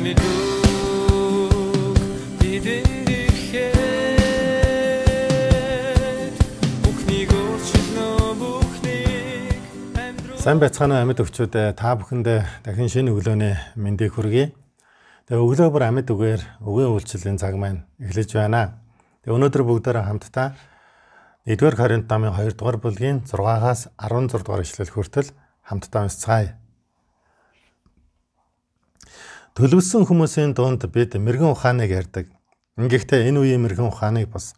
Сайн байцгаана амьд өвчүүд та бүхэндээ дахин шинэ өглөөний мэндийг хүргэе. Тэгээ өглөө бүр амьд үгээр өвгийн үйлчлэлийн цаг маань эхлэж байна. Тэгээ өнөөдөр бүгдээрээ хамтдаа 1-р Коринт намын 2-р бүлгийн 6-аас 16 дугаар ишлэл хүртэл хамтдаа унсцгаая төлөвсөн хүмүүсийн дунд бид мэрэгэн ухааныг ярьдаг. Ингээдтэй энэ үеийн мэрэгэн ухааныг бас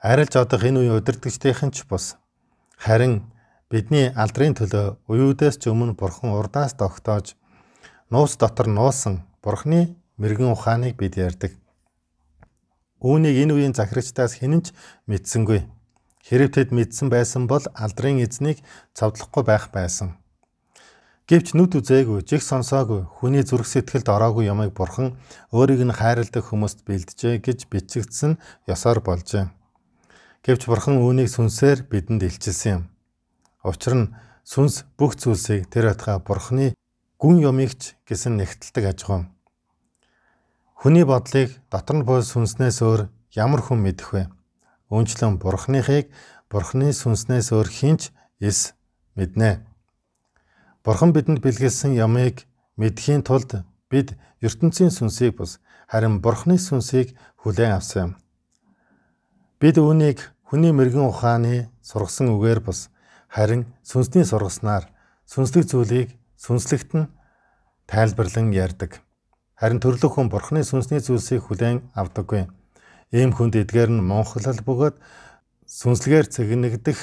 арилж одох энэ үеийн удирдгчдийнх нь ч бас харин бидний алдрын төлөө уюудаас ч өмнө бурхан урдаас тогтоож нуус дотор нуусан бурханы мэрэгэн ухааныг бид ярьдаг. Үүнийг энэ үеийн захирагчдаас хинэнч мэдсэнгүй. Хэрэг тэд мэдсэн байсан бол алдрын эзнийг цовдлохгүй байх байсан. Гэвч нүд үзээгүй, жиг сонсоогүй, хүний зүрх сэтгэлд ороогүй ямыг бурхан өөрийг нь хайрладаг хүмүүст бэлджээ гэж бичигдсэн ёсоор болжээ. Гэвч бурхан үүнийг сүнсээр бидэнд илчилсэн юм. Учир нь сүнс бүх зүйлсийг тэр хатгаа бурханы гүн юмэгч гэсэн нэгтэлдэг аж ахуй. Хүний бодлыг дотор нь буй сүнснээс өөр ямар хүн мэдэх вэ? Үүнчлэн бурханыхыг бурханы сүнснээс өөр хинч эс мэднэ. Бурхан бидэнд бэлгэлсэн ямыг мэдхийн тулд бид ертөнцийн сүнсийг бус харин Бурханы сүнсийг хүлээн авсан юм. Бид үүнийг хүний мэрэгэн ухааны сургасан үгээр бус харин сүнсний сургаснаар сүнслэг зүйлийг сүнслэгт нь тайлбарлан ярьдаг. Харин төрлөх хүн Бурханы сүнсний зүйлсийг хүлээн авдаггүй. Ийм хүнд эдгээр нь монхлол бөгөөд сүнслэгээр цэгнэгдэх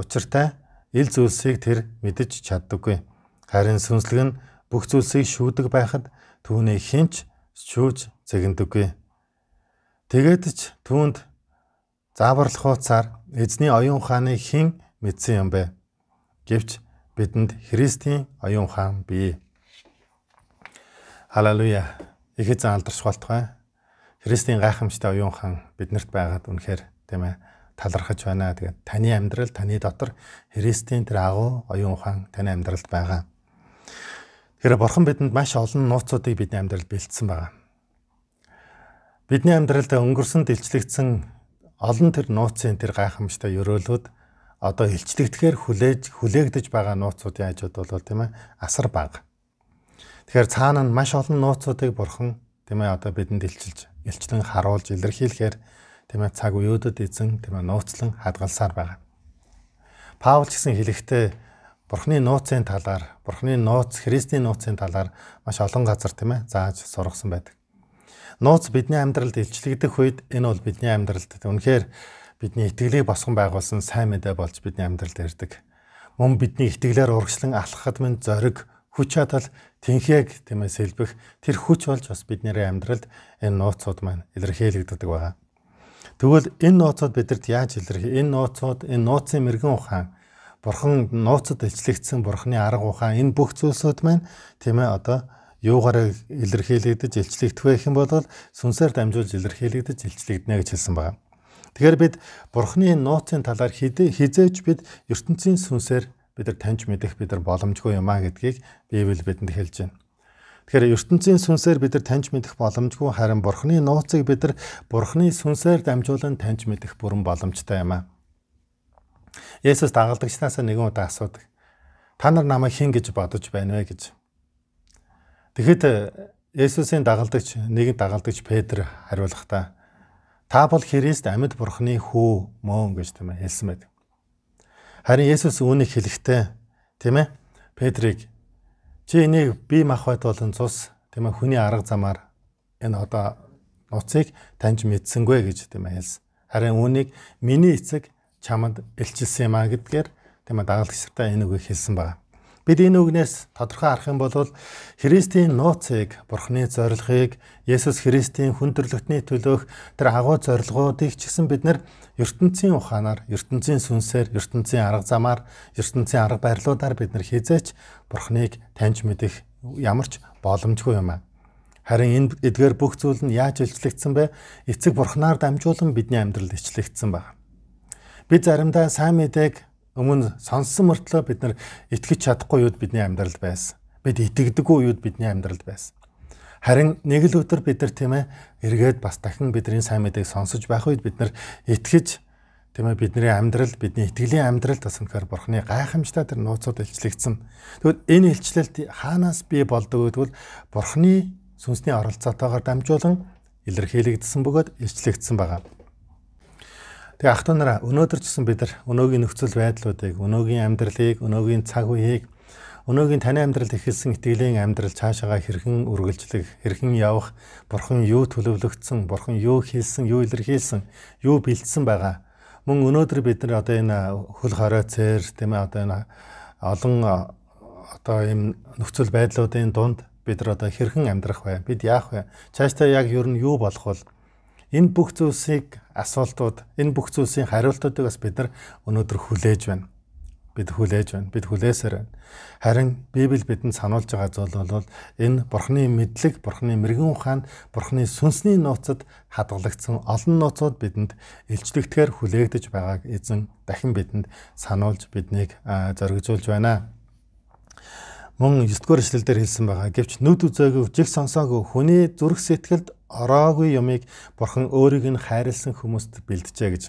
учиртай ил зүйлсийг тэр мэдэж чаддаггүй. Харин сүнслэг нь бүх зүйлсийг шүүдэг байхад түүний хинч шүүж зэгэндэгүй. Тэгээд ч түүнд зааварлах хуудасаар эзний оюун ухааны хин мэдсэн юм бэ. Гэвч бидэнд Христийн оюун ухаан бий. Халелуя. Ихэд заалдарч болтгой. Христийн гайхамштай оюун ухаан биднэрт байгаад үнэхээр тийм ээ талархаж байна. Тэгээд таны амьдрал таны дотор Христийн тэр агуу оюун ухаан таны амьдралд байгаа. Тэгэхээр бурхан бидэнд маш олон нууцуудыг бидний амьдралд бэлдсэн байгаа. Бидний амьдралд өнгөрсөн дэлчлэгдсэн олон тэр нууцын тэр гайхамштай ёроолууд одоо илчлэгдэхээр хүлээж хүлээгдэж байгаа нууцуудын хажууд бол тийм ээ асар бага. Тэгэхээр цаана нь маш олон нууцуудыг бурхан тийм ээ одоо бидэнд илчилж, илчлэн харуулж илэрхийлэхээр тийм ээ цаг үеөдөд эзэн тийм ээ нууцлан хадгалсаар байгаа. Паул ч гэсэн хэлэхдээ Бурхны нууцын талаар, Бурхны нууц, Христийн нууцын талаар маш олон газар тийм ээ зааж сургасан байдаг. Нууц бидний амьдралд илчлэгдэх үед энэ бол бидний амьдралд үнэхээр бидний итгэлийг босгон байгуулсан сайн мэдээ болж бидний амьдралд ирдэг. Мөн бидний итгэлээр урагшлан алхахад минь зориг, хүч чадал, тэнхэг тийм ээ сэлбэх тэр хүч болж бас бидний амьдралд энэ нууцуд маань илэрхийлэгддэг байгаа. Тэгвэл энэ нууцууд бидэрт яаж илэрхий? Энэ нууцууд, энэ нууцын мэрэгэн ухаан, бурхан нууцад илчлэгдсэн бурханы арга ухаан энэ бүх зүйлсүүд маань тийм ээ одоо юугаар илэрхийлэгдэж илчлэгдэх вэ гэх юм бол сүнсээр дамжуулж илэрхийлэгдэж илчлэгдэнэ гэж хэлсэн байна. Тэгэхээр бид бурхны нууцын талаар хизээ хизээч бид ертөнцийн сүнсээр бид нар таньж мэдэх бид нар боломжгүй юм а гэдгийг Библи бидэнд хэлж байна. Тэгэхээр ертөнцийн сүнсээр бид нар таньж мэдэх боломжгүй харин бурхны нууцыг бид нар бурхны сүнсээр дамжуулан таньж мэдэх бүрэн боломжтой юм аа. Есүс дагалдагчнаас нэгэн удаа асуудаг. Та нар намайг хэн гэж бодож байна вэ гэж. Тэгэхэд э, Есүсийн дагалдагч нэгэн дагалдагч Петр хариулахдаа та бол Христ амьд бурхны хүү мөн гэж тийм ээ хэлсэн байдаг. Харин Есүс үүнийг хэлэхдээ тийм ээ Петрийг Чи энийг бие махбод болон цус тийм ээ хүний арга замаар энэ одоо нуцыг таньж мэдсэнгүй гэж тийм ээ хэлсэн. Харин үүнийг миний эцэг чамд илчилсэн юм а гэдгээр тийм ээ дагалгчтай энэ үгийг хэлсэн байна. Бид энэ үгнээс тодорхой харах юм бол Христийн нууцыг, Бурхны зорилгыг, Есүс Христийн хүн төрлөختний төлөөх тэр агуу зорилгоодыг ч гэсэн бид нар ертөнцийн ухаанаар, ертөнцийн сүнсээр, ертөнцийн арга замаар, ертөнцийн арга барилуудаар бид нар хизээч Бурхныг таньж мэдэх ямарч боломжгүй юм аа. Харин энэ эдгээр бүх зүйл нь яаж илчлэгдсэн бэ? Эцэг Бурхнаар дамжуулан бидний амьдралд ичлэгдсэн байна. Бид заримдаа сайн мэдээг өмнө сонссон мөртлөө бид нар итгэж чадахгүй юуд бидний амьдралд байсан. Бид итгэдэггүй юуд бидний амьдралд байсан. Харин нэг л өдөр бид нар тийм ээ эргээд бас дахин бидний сайн мэдээг сонсож байх үед бид нар итгэж тийм ээ бидний амьдрал бидний итгэлийн амьдрал бас өнөхөр бурхны гайхамштай тэр нууцуд илчлэгдсэн. Тэгвэл энэ илчлэлт хаанаас бий болдог гэвэл бурхны сүнсний оролцоотойгоор дамжуулан илэрхийлэгдсэн бөгөөд илчлэгдсэн байгаа. Тэгээ ах トゥ нараа өнөөдөр чсэн бид нар өнөөгийн нөхцөл байдлуудыг, өнөөгийн амьдралыг, өнөөгийн цаг үеийг, өнөөгийн таны амьдралд эхэлсэн итгэлийн амьдрал цаашаага хэрхэн үргэлжлэх, хэрхэн явах, бурхан юу төлөвлөгдсөн, бурхан юу хийсэн, юу илэрхийлсэн, юу бэлдсэн байгаа. Мөн өнөөдөр бид нар одоо энэ хөл хорой цэр тийм ээ одоо энэ олон одоо ийм нөхцөл байдлуудын дунд бид нар одоо хэрхэн амьдрах вэ? Бид яах вэ? Цаашдаа яг ер нь юу болох вэ? Энэ бүх зүйлсийг асуултууд энэ бүх зүйлсийн хариултуудыг бас бид нар өнөөдөр хүлээж байна. Бид хүлээж байна. Бид хүлээсээр байна. Харин Библи бидэнд сануулж байгаа зүйл бол энэ Бурхны мэдлэг, Бурхны мэрэгэн ухаанд, Бурхны сүнсний нууцад хадгалагдсан олон нууцуд бидэнд илчлэгдэхээр хүлээгдэж байгааг эзэн дахин бидэнд сануулж биднийг зоригжуулж байна мөн 9 дугаар эшлэл дээр хэлсэн байгаа. Гэвч нүд үзээгүй, жиг сонсоогүй хүний зүрх сэтгэлд ороогүй юмыг бурхан өөрийг нь хайрлсан хүмүүст бэлджээ гэж.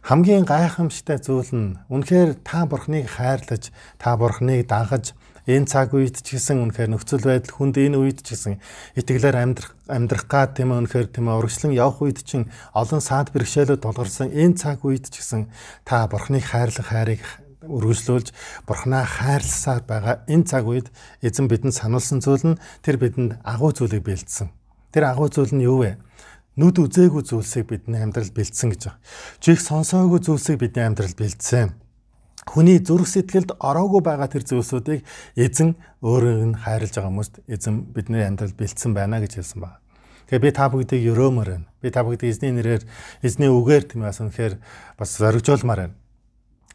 Хамгийн гайхамшигтай зүйл нь үнэхээр та бурханыг хайрлаж, та бурханыг дагаж энэ цаг үед ч гэсэн үнэхээр нөхцөл байдал хүнд энэ үед ч гэсэн итгэлээр амьдрах амьдрах гад тийм үнэхээр тийм урагшлан явах үед чинь олон саад бэрхшээлүүд тулгарсан энэ цаг үед ч гэсэн та бурханыг хайрлах хайрыг үргэлжлүүлж бурхнаа хайрласаар байгаа энэ цаг үед эзэн бидэнд сануулсан зүйл нь тэр бидэнд агуу зүйлийг бэлдсэн. Тэр агуу зүйл нь юу вэ? Нүд үзээгүй зүйлсийг бидний амьдралд бэлдсэн гэж байна. Жих сонсоогүй зүйлсийг бидний амьдралд бэлдсэн. Хүний зүрх сэтгэлд ороогүй байгаа тэр зүйлсүүдийг эзэн өөрөө нь хайрлаж байгаа хүмүүст эзэн бидний амьдралд бэлдсэн байна гэж хэлсэн байна. Тэгээ би та бүгдийг өрөөмөр байна. Би та бүгдийг эзний нэрээр эзний үгээр тийм бас үнэхээр бас зоригжуулмаар байна.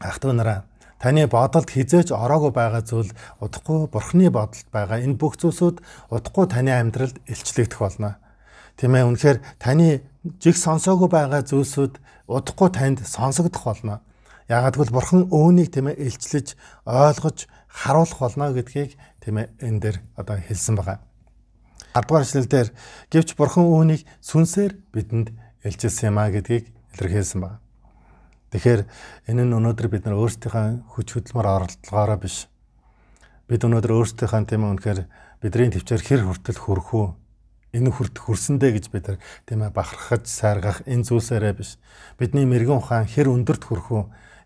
Ахтунараа Таны бодолд хизээч ороогүй байгаа зүйл удахгүй бурхны бодолд байгаа энэ бүх зүйлсүүд удахгүй таны амьдралд илчлэгдэх болно. Тийм ээ үнэхээр таны жиг сонсоогүй байгаа зүйлсүүд удахгүй танд сонсогдох болно. Яагадгүй бурхан өөнийг тийм ээ илчлэж ойлгож харуулах болно гэдгийг тийм ээ энэ дээр одоо хэлсэн байгаа. 10 дугаар эшлэл дээр гэвч бурхан үүнийг сүнсээр бидэнд илчилсэн юм а гэдгийг илэрхийлсэн байна. Тэгэхээр энэ нь өнөөдөр бид нар өөрсдийнхөө хүч хөдөлмөр оролдлогоороо биш. Бид өнөөдөр өөрсдийнхөө тийм үнэхээр бидний төвчээр хэр хүртэл хүрэх үү? Энэ хүрт хүрсэндэ гэж бид нар тийм ээ бахархаж сайргах энэ зүйлсээрээ биш. Бидний мэрэгэн ухаан хэр өндөрт хүрэх үү?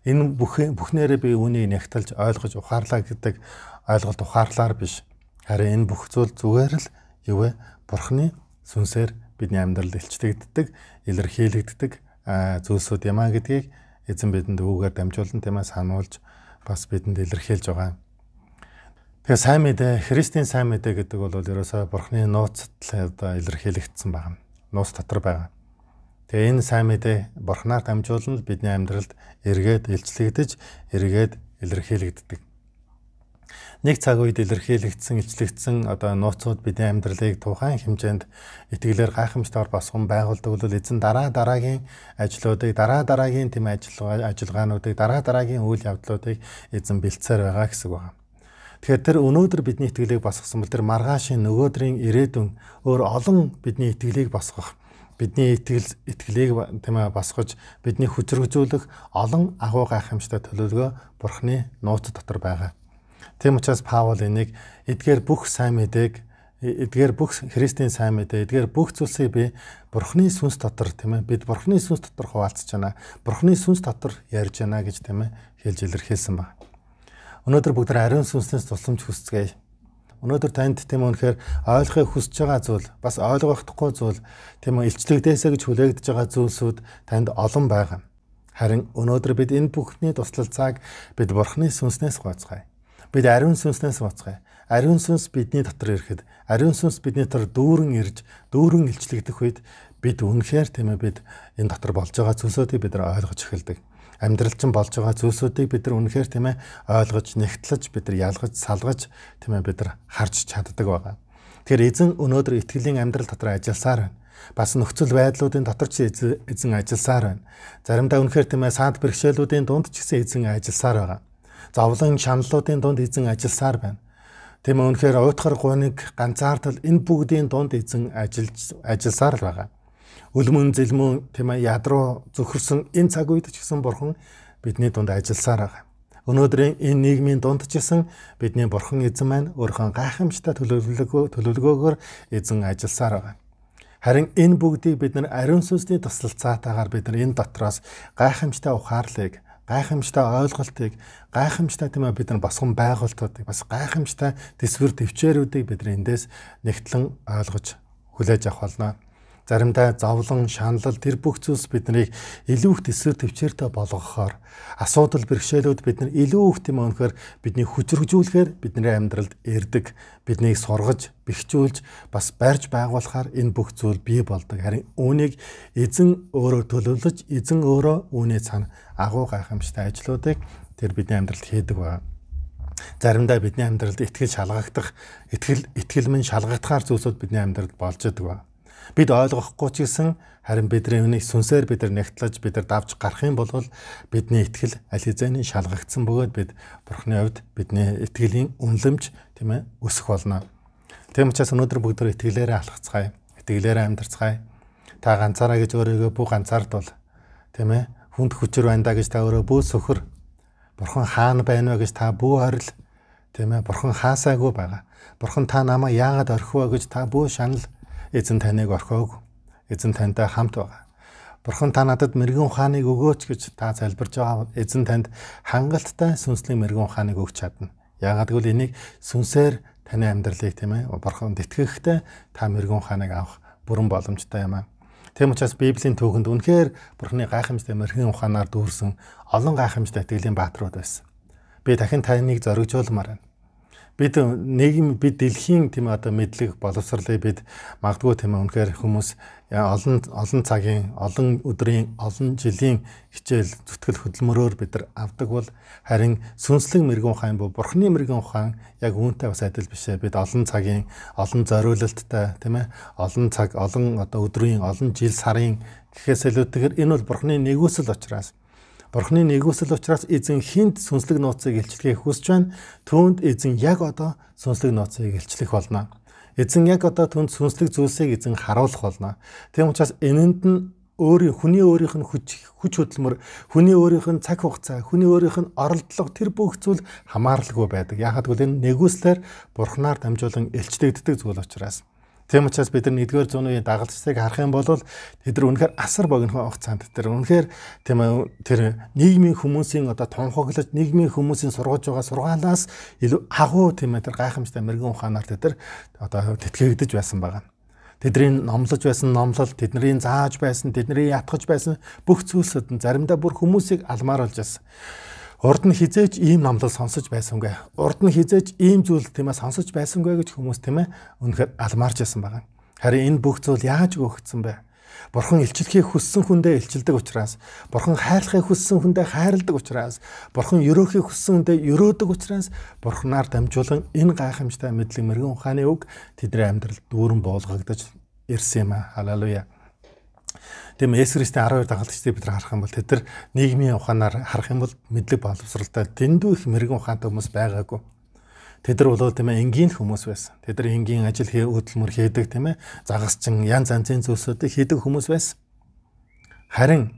Энэ бүхэн бүхнээрээ би үүнийг нягталж ойлгож ухаарлаа гэдэг ойлголт ухаарлаар биш. Харин энэ бүх зүйл зүгээр л юу вэ? Бурхны сүнсээр бидний амьдралд илчлэгддэг, илэрхийлэгддэг зүйлсүүд юм а гэдгийг эзэн бидэнд өвөөр дамжуулан тиймээс сануулж бас бидэнд илэрхийлж байгаа. Тэгээ сайн мэдээ, Христийн сайн мэдээ гэдэг бол ерөөсөө Бурхны нууцтай одоо илэрхийлэгдсэн байгаа. Нууц дотор байгаа. Тэгээ энэ сайн мэдээ Бурхнаар дамжуулан бидний амьдралд эргээд илчлэгдэж, эргээд илэрхийлэгддэг нэг цаг үед илэрхийлэгдсэн, илчлэгдсэн одоо нууцуд бидний амьдралыг тухайн хэмжээнд итгэлээр гайхамшигтайгаар босгон байгуулдаг бол эзэн дараа дараагийн ажлуудыг, дараа дараагийн тэм ажиллагаа ажиллагаануудыг, дараа дараагийн үйл явдлуудыг эзэн бэлцээр байгаа гэсэн үг байна. Тэгэхээр тэр өнөөдөр бидний итгэлийг босгосон бол тэр маргаашийн нөгөөдрийн ирээдүйн өөр олон бидний итгэлийг босгох бидний итгэл итгэлийг тийм ээ босгож бидний хүчрэгжүүлэх олон агуу гайхамштай төлөөлгөө бурхны нууц дотор байгаа Тийм учраас Паул энийг эдгээр бүх сайн мэдээг э, эдгээр бүх христийн сайн мэдээ эдгээр бүх зүйлсийг би бурхны сүнс дотор тийм ээ бид бурхны сүнс дотор хуваалцж байна. Бурхны сүнс дотор ярьж байна гэж тийм ээ хэлж илэрхийлсэн байна. Өнөөдөр бүгд ариун сүнснээс тусламж хүсцгээе. Өнөөдөр танд тийм үнэхээр ойлгохыг хүсэж байгаа зүйл, бас ойлгохдохгүй зүйл, тийм ээ илчлэгдээсэ гэж хүлээгдэж байгаа зүйлсүүд танд олон байгаа. Харин өнөөдөр бид энэ бүхний туслалцааг бид бурхны сүнснээс гоцгоё. Бид ариун сүнснээс бацгаая. Ариун сүнс бидний дотор ирэхэд, ариун сүнс бидний дотор дүүрэн ирж, дүүрэн илчлэгдэх үед бид үнэхээр тийм ээ бид энэ дотор болж байгаа зүйлсүүдийг бид нар ойлгож эхэлдэг амьдрал чинь болж байгаа зүйлсүүдийг бид нар үнэхээр тийм ээ ойлгож, нэгтлэж, бид нар ялгаж, салгаж тийм ээ бид нар харж чаддаг байгаа. Тэгэхээр эзэн өнөөдөр итгэлийн амьдрал дотор ажилласаар байна. Бас нөхцөл байдлуудын дотор ч эзэн ажилласаар байна. Заримдаа үнэхээр тийм ээ санд бэрхшээлүүдийн дунд ч гэсэн эзэн ажилласаар байгаа завлан шаналлуудын дунд эзэн ажилласаар байна. Тийм үнэхээр уйтгар гуниг ганцаардл энэ бүгдийн дунд эзэн ажиллаж ажилласаар л байгаа. Өлмөн зэлмөн тийм ээ ядруу зөвхөрсөн энэ цаг үед ч гэсэн бурхан бидний дунд ажилласаар байгаа. Өнөөдрийн энэ нийгмийн дунд ч гэсэн бидний бурхан эзэн маань өөрийнхөө гайхамшигтай төлөвлөгөө төлөвлөгөөгөөр эзэн ажилласаар байгаа. Харин энэ бүгдийг бид нар ариун сүнсний туслалцаатайгаар бид нар энэ дотроос гайхамшигтай ухаарлыг гайхамштай ойлголтыг гайхамштай тийм ээ бид нар босгон байгуултуудыг бас гайхамштай төсвөр төвчээрүүдийг бид эндээс нэгтлэн ойлгож хүлээж авах болно заримдаа завлан, шаналл тэр бүх зүйлс биднийг илүү их төсвөр төвчээртэй болгохоор асуудал бэрхшээлүүд бид нар илүү их тийм өнөхөр бидний хүчрхжүүлэхээр бидний амьдралд ирдэг, биднийг сургаж, бэхжүүлж, бас барьж байгуулахаар энэ бүх зүйл бий болдог. Харин үүнийг эзэн өөрөө төлөвлөж, эзэн өөрөө үүний цана агуу гайхамштай ажлуудыг тэр бидний амьдралд хийдэг байна заримдаа бидний амьдралд ихтгэл шалгагдах, ихтгэл ихтгэл мэн шалгагдахаар зүйлсүүд бидний амьдралд болж идэг ба. Бид ойлгохгүй ч гэсэн харин бидний сүнсээр бид нар нэгтлж бид нар давж гарах юм бол бидний итгэл аль хэзээний шалгагдсан бөгөөд бид Бурхны хувьд бидний итгэлийн үнлэмж тийм ээ өсөх болно. Тийм учраас өнөөдөр бүгд нэг итгэлээрээ алхацгаая. Итгэлээрээ амьдарцгаая. Та ганцаараа гэж өөрийгөө бүх ганцаард бол тийм ээ хүнд хүчээр байна да гэж та өөрөө бөө сөхөр Бурхан хаана байна вэ гэж та бөө хорил тийм ээ Бурхан хаасаагүй байгаа. Бурхан та намайг яагаад орхив вэ гэж та бөө шанал эзэн таныг орхиог. Эзэн тантай хамт байгаа. Бурхан та надад мэрэгэн ухааныг өгөөч гэж та залбирж байгаа эзэн танд хангалттай сүнслийн мэрэгэн ухааныг өгч чадна. Яагаад гэвэл энийг сүнсээр таны амьдралыг тийм ээ бурханд итгэхдээ та мэрэгэн ухааныг авах бүрэн боломжтой юм аа. Тийм учраас Библийн түүхэнд үнэхээр Бурханы гайхамштай мэрэгэн ухаанаар дүүрсэн олон гайхамштай итгэлийн бааtruуд байсан. Би дахин таныг зоригжуулмаар байна бид нийгэм бид дэлхийн тийм одоо мэдлэг боловсрлыг бид магадгүй тийм үнэхээр хүмүүс э, олон олон цагийн олон өдрийн олон жилийн хичээл зүтгэл хөдөлмөрөөр бид нар авдаг бол харин сүнслэг мэрэгэн ухаан бо бурхны мэрэгэн ухаан яг үүнтэй бас адил бишээ бид олон цагийн олон зориулалттай тийм ээ олон цаг олон одоо өдрийн олон жил сарын гэхээс илүүтэйгээр энэ бол бурхны нэгүсэл учраас Бурхны нэгүсэл учраас эзэн хинт сүнслэг нууцыг илчлэхийг хүсэж байна. Түүнд эзэн яг одоо сүнслэг нууцыг илчлэх болно. Эзэн яг одоо түнд сүнслэг зүйлсийг эзэн харуулах болно. Тийм учраас энэнд нь өөрийн хүний өөрийнх нь хүч хүч хөдөлмөр, хүний өөрийнх нь цаг хугацаа, хүний өөрийнх нь оролдлого тэр бүх зүйл хамааралгүй байдаг. Яагаад гэвэл энэ нэгүслэр бурхнаар дамжуулан элчдэгддэг зүйл учраас. Тийм учраас бид нар 1-р зууны дагалжсыг харах юм бол тэд нар үнэхээр асар богино хугацаанд тэр үнэхээр тийм тэр нийгмийн хүмүүсийн одоо тунхаглаж нийгмийн хүмүүсийн сургаж байгаа сургаалаас илүү агуу тийм тэр гайхамштай мэрэгэн ухаанаар тэд нар одоо тэтгээгдэж байсан байгаа. Тэдний номлож байсан номлол, тэдний зааж байсан, тэдний ятгахж байсан бүх зүйлсүүд нь заримдаа бүр хүмүүсийг алмааруулж байсан. Урд нь хизээч ийм намлал сонсож байсангүй. Урд нь хизээч ийм зүйл тийм ээ сонсож байсангүй гэж хүмүүс тийм ээ үнэхээр алмаарч ясан байгаа. Харин энэ бүх зүйл яаж өгөгдсөн бэ? Бурхан илчлэхийг хүссэн хүндээ илчилдэг учраас, Бурхан хайрлахыг хүссэн хүндээ хайрладаг учраас, Бурхан өрөөхийг хүссэн хүндээ өрөөдөг учраас, Бурханаар дамжуулан энэ гайхамштай мэдлэг мэрэгэн ухааны үг тэдний амьдралд дүүрэн боолгогдож ирсэн юм аа. Халелуя. Тийм Эсрестийн 12 дагалдчдыг бид харах юм бол тэд нар нийгмийн ухаанаар харах юм бол мэдлэг боловсралтай дэндүү их мэрэгэн ухаантай хүмүүс байгаагүй. Тэд нар бол тийм ээ энгийн хүмүүс байсан. Тэд нар энгийн ажил хээ хөдөлмөр хийдэг тийм ээ загасчин янз янзын зүйлсүүдийг хийдэг хүмүүс байсан. Харин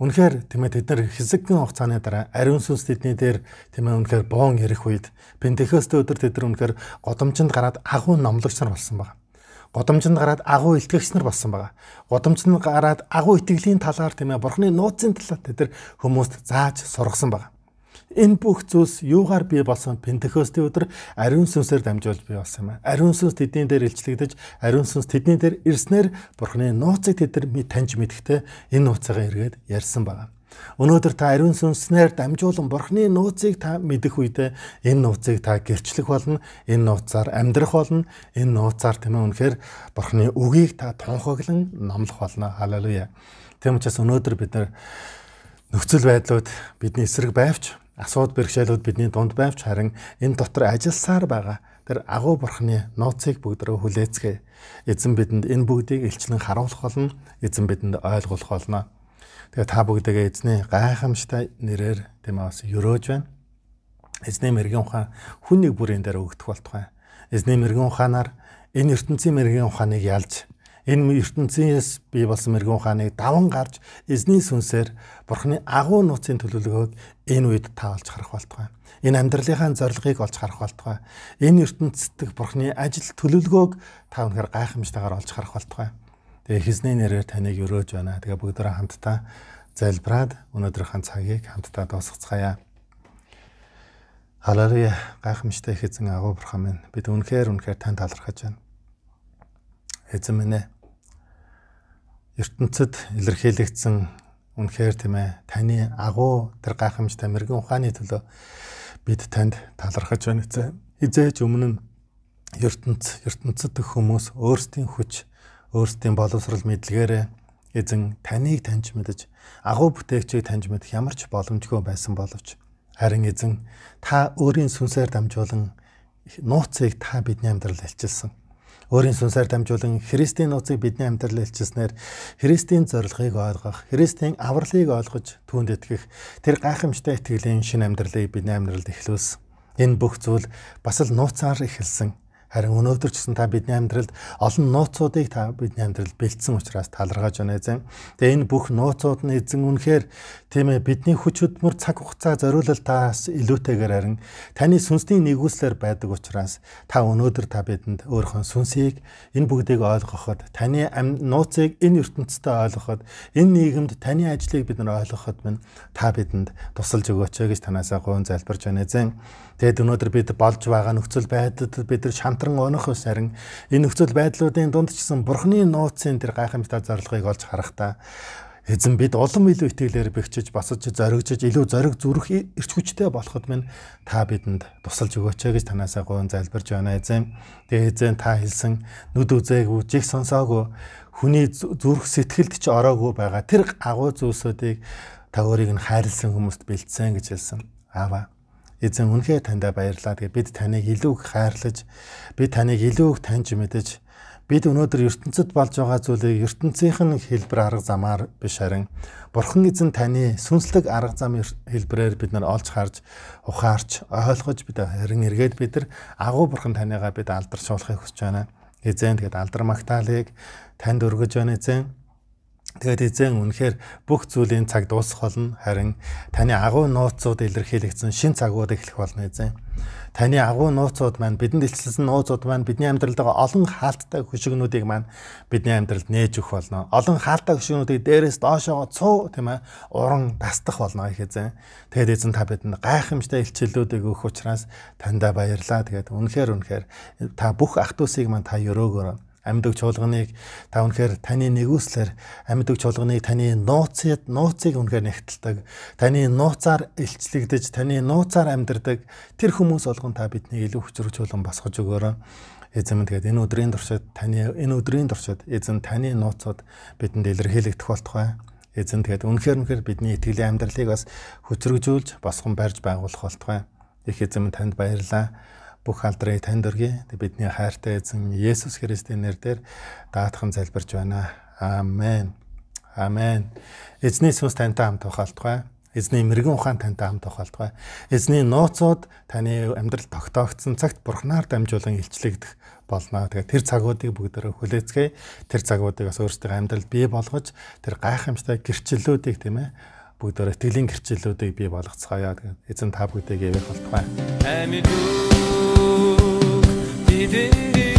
Үнэхээр тийм ээ тэд нар хэсэгэн хугацааны дараа ариун сүнс тэдний дээр тийм ээ үнэхээр боон ирэх үед Пентекост өдөр тэд нар үнэхээр годомжинд гараад агуу номлогч нар болсон байна. Годомжинд гараад агуу илтгэгч нар болсон байгаа. Годомжинд гараад агуу итгэлийн талаар тийм ээ бурхны нууцын талаар тэр хүмүүст зааж сургасан байгаа. Энэ бүх зүйлс юугаар бий болсон Пентекостийн өдөр ариун сүнсээр дамжуулж бий болсон юм аа. Ариун сүнс тэдний дээр илчлэгдэж, ариун сүнс тэдний дээр ирснээр Бурхны нууцыг тэд нар таньж мэдхтэй энэ нууцаагаа эргээд ярьсан байгаа. Өнөөдөр та ариун сүнснээр дамжуулан Бурхны нууцыг та мэдэх үедээ энэ нууцыг та гэрчлэх болно, энэ нууцаар амьдрах болно, энэ нууцаар тийм ээ үнэхээр Бурхны үгийг та тунхаглан номлох болно. Халелуя. Тийм учраас өнөөдөр бид нар нөхцөл байдлууд бидний эсрэг байвч асууд бэрхшээлүүд бидний дунд байвч харин энэ дотор ажилласаар байгаа тэр агуу бурхны нууцыг бүгдрөө хүлээцгээе. Эзэн бидэнд энэ бүгдийг илчлэн харуулах болно. Эзэн бидэнд ойлгуулах болно. Тэгээ та бүгдээ эзний гайхамштай нэрээр тийм бас өрөөж байна. Эзний мэрэгэн ухаан хүний бүрийн дээр өгдөх болтугай. Эзний мэрэгэн ухаанаар энэ ертөнцийн мэрэгэн ухааныг ялж энэ ертөнциэс бий болсон мэрэгэн ухааныг даван гарч эзний сүнсээр бурхны агуу нууцын төлөвлөгөөг энэ үед таалж харах болтугай. Энэ амьдралынхаа зорилгыг олж харах болтугай. Энэ ертөнцид бурхны ажил төлөвлөгөөг та өнөхөр гайхамштайгаар олж харах болтугай. Тэгээ эхэзний нэрээр таныг өрөөж байна. Тэгээ бүгдөө хамтдаа залбираад өнөөдрийнхөө цагийг хамтдаа дуусгацгаая. Халаария гайхамштай эхэзэн агуу бурхан минь бид үнэхээр үнэхээр танд талархаж байна. Эзэн минь ээ ертөнцид илэрхийлэгдсэн үнэхээр тийм ээ таны агуу тэр гайхамштай мэрэгэн ухааны төлөө бид танд талархаж байна эзэн. Хизээч өмнө ертөнц ертөнцид хүмүүс өөрсдийн хүч өөрсдийн боловсрал мэдлэгээрээ эзэн таныг таньж мэдж агуу бүтээгчийг таньж мэдэх ямар ч боломжгүй байсан боловч харин эзэн та өөрийн сүнсээр дамжуулан нууцыг та бидний амьдралд илчилсэн өөрийн сүнсээр дамжуулан Христийн нууцыг бидний амьдрал илчилснээр Христийн зорилгыг ойлгох, Христийн авралыг ойлгож түүнд итгэх тэр гайхамшигтай итгэлийн шин амьдралыг бидний амьдралд эхлүүлсэн. Энэ бүх зүйл бас л нууцаар эхэлсэн. Харин өнөөдөр ч гэсэн та бидний амьдралд олон нууцуудыг та бидний амьдралд бэлдсэн учраас талархаж байна эзэн. Тэгээ энэ бүх нууцууд нь эзэн үнэхээр тийм ээ бидний хүч хөдмөр цаг хугацаа зориулалтаас илүүтэйгээр харин таны сүнсний нэгүслэр байдаг учраас та өнөөдөр та бидэнд өөрийнхөө сүнсийг энэ бүгдийг ойлгоход таны нууцыг энэ ертөнцийн ойлгоход энэ нийгэмд таны ажлыг бид нар ойлгоход минь та бидэнд тусалж өгөөч гэж танаасаа гуйн залбирч байна эзэн. Тэгэд өнөөдөр бид болж байгаа нөхцөл байдлууд бид нар шантран өнөх ус харин энэ нөхцөл байдлуудын дунд чсэн бурхны нууцын тэр гайхамшигтай зорилгыг олж харахтаа эзэн бид улам илүү итгэлээр бэхжиж босож зоригжиж илүү зориг зүрх эрч хүчтэй болоход минь та бидэнд тусалж өгөөч гэж танаасаа гуйн залбирж байна эзэн. Тэгээ эзэн та хэлсэн нүд үзээгүй жиг сонсоогүй хүний зүрх сэтгэлд ч ороогүй байгаа тэр агуу зүйлсүүдийг та өөрийг нь хайрлсан хүмүүст бэлдсэн гэж хэлсэн. Аава Эзэн үнэхээр таньда баярлалаа. Тэгээ бид таныг илүү их хайрлаж, бид таныг илүү их таньж мэдэж, бид өнөөдөр ертөнцид болж байгаа зүйлийг ертөнцийн хэлбэр арга замаар биш харин Бурхан эзэн таны сүнслэг арга зам хэлбрээр бид нар олж харж, ухаарч, ойлгож бид харин эргээд бид нар агуу Бурхан таньгаа бид алдаршуулахыг хүсэж байна. Эзэн тэгээд алдар магтаалыг танд өргөж байна эзэн. Тэгээд эзэн үнэхээр бүх зүйлийн цаг дуусах болно. Харин таны агуу нууцуд илэрхийлэгдсэн шин цагууд эхлэх болно эзэн. Таны агуу нууцуд маань бидэнд илчилсэн нууцуд маань бидний амьдралдаа олон хаалттай хөшигнүүдийг маань бидний амьдралд нээж өгөх болно. Олон хаалттай хөшигнүүдийг дээрээс доошоо цуу тийм ээ уран дасдах болно их эзэн. Тэгээд эзэн та бидэнд гайхамштай илчиллүүдийг өгөх учраас таньда баярлаа. Тэгээд үнэхээр үнэхээр та бүх ах トゥ усыг маань та өрөөгөөрөө амьд өг чуулганыг та үнэхээр таны нэгүслэр амьд өг чуулганыг таны нууцыг нууцыг үнэхээр нэгтэлдэг таны нууцаар илчлэгдэж таны нууцаар амьдардаг тэр хүмүүс болгон та бидний илүү хүчрэх чуулган босгож өгөөрэй эзэм тэгээд энэ өдрийн туршид таны энэ өдрийн туршид эзэн таны нууцад бидэнд илэрхийлэгдэх болтугай байна эзэн тэгээд үнэхээр үнэхээр бидний итгэлийн амьдралыг бас хүчрэгжүүлж босгон барьж байгуулах болтугай. Их эзэм танд баярлалаа бүх алдрыг танд өргөе. Бидний хайртай эзэн Есүс Христийн нэрээр даатхан залбирч байна. Аамен. Аамен. Эзний сүнс тантай хамт ухаалтгай. Эзний мэрэгэн ухаан тантай хамт ухаалтгай. Эзний нууцуд таны амьдрал тогтоогдсон цагт Бурхнаар дамжуулан илчлэгдэх болно. Тэгээд тэр цагуудыг бүгдээрээ хүлээцгээе. Тэр цагуудыг бас өөрсдөө амьдралд бий болгож тэр гайхамштай гэрчлэлүүдийг тийм ээ бүгдээрээ тэлийн гэрчлэлүүдийг бий болгоцгаая. Тэгээд эзэн та бүдгийг явах болтугай. Амин. Did it.